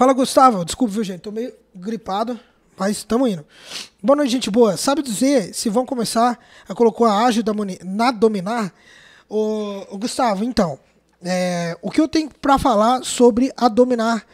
Fala, Gustavo. Desculpa, viu, gente? Tô meio gripado, mas estamos indo. Boa noite, gente boa. Sabe dizer se vão começar a colocar a ágil na dominar? Ô, Gustavo, então, é, o que eu tenho para falar sobre a dominar,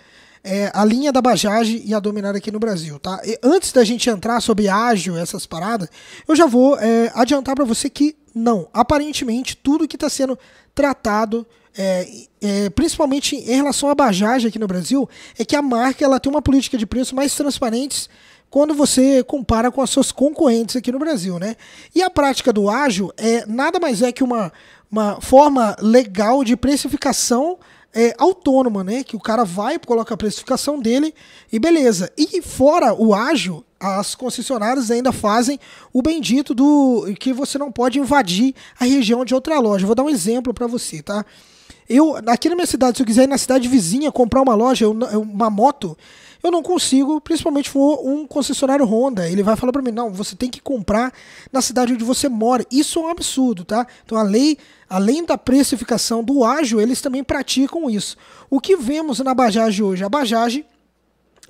é, a linha da Bajaj e a dominar aqui no Brasil, tá? E antes da gente entrar sobre ágil, essas paradas, eu já vou é, adiantar para você que não. Aparentemente, tudo que está sendo tratado, é, é, principalmente em relação à Bajaj aqui no Brasil, é que a marca ela tem uma política de preço mais transparentes quando você compara com as suas concorrentes aqui no Brasil, né? E a prática do ágil é nada mais é que uma, uma forma legal de precificação é, autônoma, né? Que o cara vai, coloca a precificação dele e beleza. E fora o ágil, as concessionárias ainda fazem o bendito do que você não pode invadir a região de outra loja. Vou dar um exemplo para você, tá? Eu, aqui na minha cidade, se eu quiser ir na cidade vizinha comprar uma loja, uma moto, eu não consigo, principalmente for um concessionário Honda. Ele vai falar para mim: não, você tem que comprar na cidade onde você mora. Isso é um absurdo, tá? Então a lei, além da precificação do ágio, eles também praticam isso. O que vemos na Bajaj hoje? A Bajaj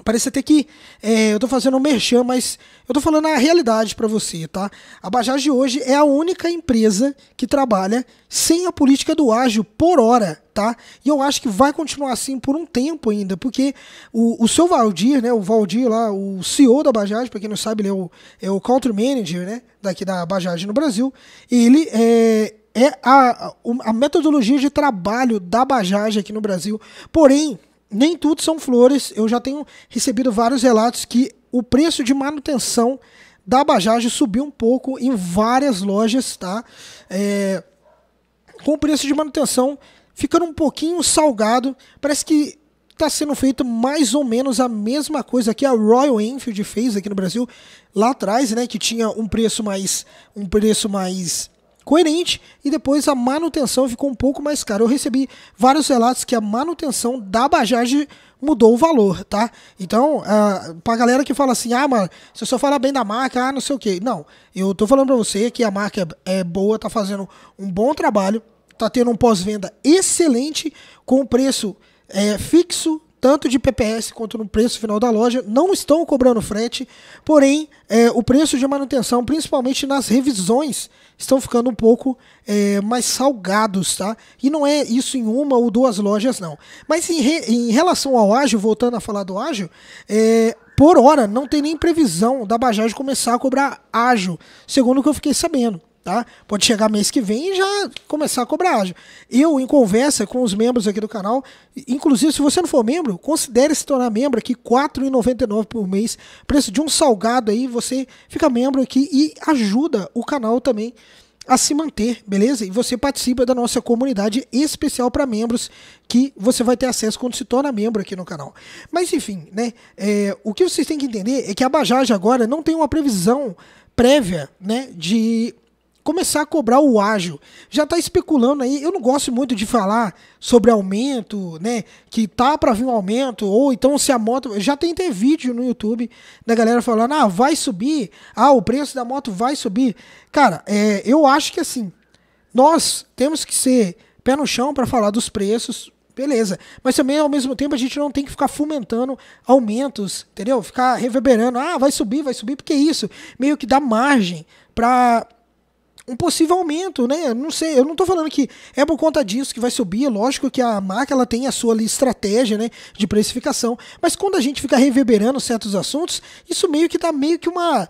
Parece até que é, eu estou fazendo um merchan, mas eu estou falando a realidade para você, tá? A Bajaj hoje é a única empresa que trabalha sem a política do ágil por hora, tá? E eu acho que vai continuar assim por um tempo ainda, porque o, o seu Valdir, né? O Valdir lá, o CEO da Bajaj, para quem não sabe, ele é o, é o Country Manager, né? Daqui da Bajaj no Brasil. Ele é é a, a metodologia de trabalho da Bajaj aqui no Brasil. Porém, nem tudo são flores. Eu já tenho recebido vários relatos que o preço de manutenção da Bajaj subiu um pouco em várias lojas, tá? É, com o preço de manutenção ficando um pouquinho salgado. Parece que está sendo feito mais ou menos a mesma coisa que a Royal Enfield fez aqui no Brasil lá atrás, né? Que tinha um preço mais um preço mais coerente e depois a manutenção ficou um pouco mais cara. Eu recebi vários relatos que a manutenção da Bajaj mudou o valor, tá? Então, uh, pra galera que fala assim, ah, mano, você só fala bem da marca, ah, não sei o que. Não, eu tô falando pra você que a marca é, é boa, tá fazendo um bom trabalho, tá tendo um pós-venda excelente, com preço é, fixo tanto de PPS quanto no preço final da loja, não estão cobrando frete, porém é, o preço de manutenção, principalmente nas revisões, estão ficando um pouco é, mais salgados, tá? E não é isso em uma ou duas lojas, não. Mas em, re, em relação ao ágil, voltando a falar do ágil, é, por hora não tem nem previsão da Bajaj começar a cobrar ágil, segundo o que eu fiquei sabendo. Tá? Pode chegar mês que vem e já começar a cobrar Eu, em conversa com os membros aqui do canal, inclusive se você não for membro, considere se tornar membro aqui, R$ 4,99 por mês, preço de um salgado aí, você fica membro aqui e ajuda o canal também a se manter, beleza? E você participa da nossa comunidade especial para membros que você vai ter acesso quando se torna membro aqui no canal. Mas enfim, né? É, o que vocês têm que entender é que a Bajaj agora não tem uma previsão prévia, né, de começar a cobrar o ágio. Já está especulando aí, eu não gosto muito de falar sobre aumento, né? Que tá para vir um aumento, ou então se a moto. Já tem ter vídeo no YouTube da galera falando, ah, vai subir, ah, o preço da moto vai subir. Cara, é, eu acho que assim, nós temos que ser pé no chão para falar dos preços, beleza. Mas também, ao mesmo tempo, a gente não tem que ficar fomentando aumentos, entendeu? Ficar reverberando, ah, vai subir, vai subir, porque isso meio que dá margem para um possível aumento, né? Não sei, eu não estou falando que é por conta disso que vai subir, é lógico que a marca ela tem a sua ali, estratégia, né, de precificação, mas quando a gente fica reverberando certos assuntos, isso meio que dá tá meio que uma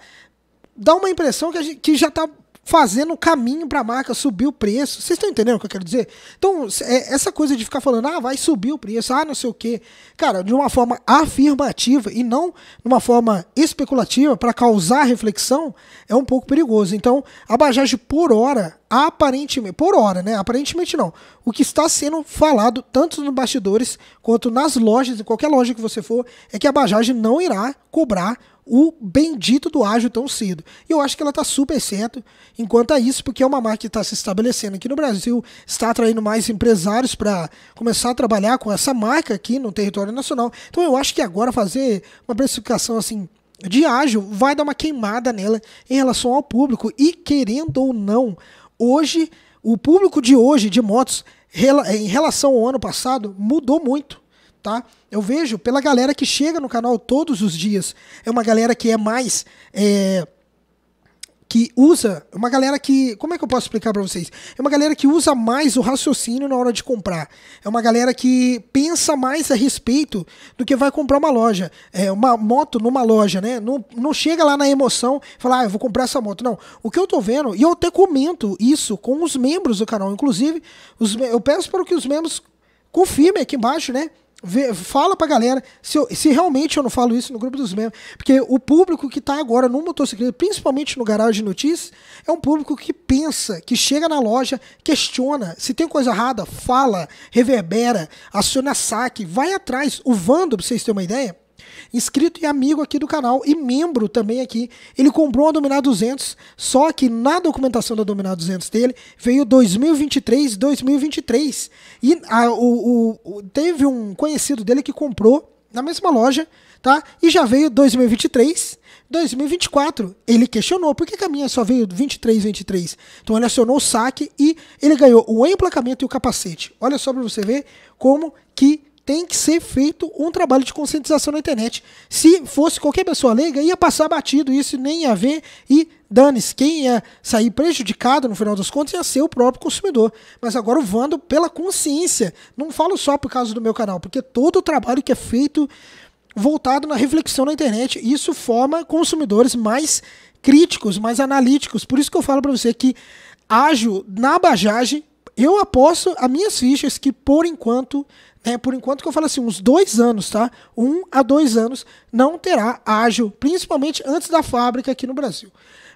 dá uma impressão que, gente, que já está fazendo o caminho para a marca subir o preço. Vocês estão entendendo o que eu quero dizer? Então, é, essa coisa de ficar falando, ah, vai subir o preço, ah, não sei o quê. Cara, de uma forma afirmativa e não de uma forma especulativa para causar reflexão, é um pouco perigoso. Então, a Bajaj, por hora, aparentemente, por hora, né? Aparentemente não. O que está sendo falado, tanto nos bastidores quanto nas lojas, em qualquer loja que você for, é que a Bajaj não irá cobrar o bendito do ágio tão cedo. E eu acho que ela está super certa enquanto a isso, porque é uma marca que está se estabelecendo aqui no Brasil, está atraindo mais empresários para começar a trabalhar com essa marca aqui no território nacional. Então eu acho que agora fazer uma precificação assim de ágil vai dar uma queimada nela em relação ao público e querendo ou não, hoje o público de hoje de motos em relação ao ano passado mudou muito tá? Eu vejo pela galera que chega no canal todos os dias. É uma galera que é mais. É, que usa. Uma galera que. Como é que eu posso explicar para vocês? É uma galera que usa mais o raciocínio na hora de comprar. É uma galera que pensa mais a respeito do que vai comprar uma loja. É uma moto numa loja, né? Não, não chega lá na emoção e fala, ah, eu vou comprar essa moto. Não. O que eu tô vendo, e eu até comento isso com os membros do canal, inclusive, os, eu peço para que os membros confirmem aqui embaixo, né? Vê, fala pra galera se, eu, se realmente eu não falo isso no grupo dos membros. Porque o público que tá agora no secreto principalmente no garagem de notícias, é um público que pensa, que chega na loja, questiona. Se tem coisa errada, fala, reverbera, aciona saque, vai atrás. O Vando, pra vocês terem uma ideia, inscrito e amigo aqui do canal e membro também aqui. Ele comprou a Dominar 200, só que na documentação da Dominar 200 dele veio 2023, 2023. E a, o, o, teve um conhecido dele que comprou na mesma loja, tá? E já veio 2023, 2024. Ele questionou por que, que a minha só veio 23, 23. Então ele acionou o saque e ele ganhou o emplacamento e o capacete. Olha só para você ver como que tem que ser feito um trabalho de conscientização na internet. Se fosse qualquer pessoa leiga, ia passar batido isso, nem ia ver e dane-se. Quem ia sair prejudicado no final das contas ia ser o próprio consumidor. Mas agora o Vando, pela consciência, não falo só por causa do meu canal, porque todo o trabalho que é feito voltado na reflexão na internet, isso forma consumidores mais críticos, mais analíticos. Por isso que eu falo para você que ágil na bajagem eu aposto as minhas fichas que, por enquanto, né, por enquanto que eu falo assim, uns dois anos, tá? Um a dois anos, não terá ágil, principalmente antes da fábrica aqui no Brasil.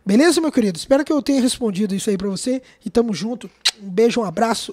Beleza, meu querido? Espero que eu tenha respondido isso aí para você e tamo junto. Um beijo, um abraço